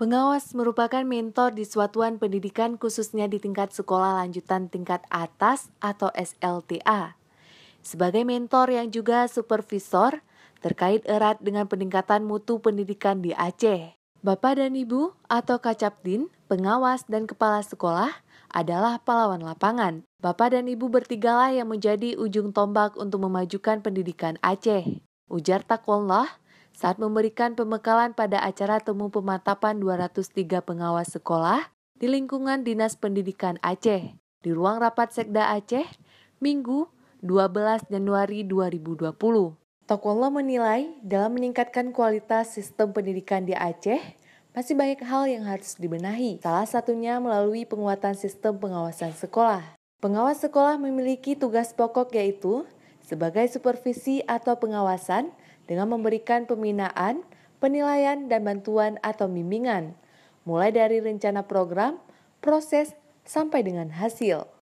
Pengawas merupakan mentor di suatuan pendidikan khususnya di tingkat sekolah lanjutan tingkat atas atau SLTA. Sebagai mentor yang juga supervisor, terkait erat dengan peningkatan mutu pendidikan di Aceh. Bapak dan Ibu atau Kacapdin, pengawas dan kepala sekolah adalah pahlawan lapangan. Bapak dan Ibu bertigalah yang menjadi ujung tombak untuk memajukan pendidikan Aceh. Ujar Takwallah saat memberikan pembekalan pada acara temu pemantapan 203 pengawas sekolah di lingkungan Dinas Pendidikan Aceh di ruang rapat Sekda Aceh Minggu 12 Januari 2020. Tokwallah menilai dalam meningkatkan kualitas sistem pendidikan di Aceh, masih banyak hal yang harus dibenahi. Salah satunya melalui penguatan sistem pengawasan sekolah. Pengawas sekolah memiliki tugas pokok yaitu sebagai supervisi atau pengawasan dengan memberikan pembinaan, penilaian, dan bantuan atau bimbingan, mulai dari rencana program, proses, sampai dengan hasil.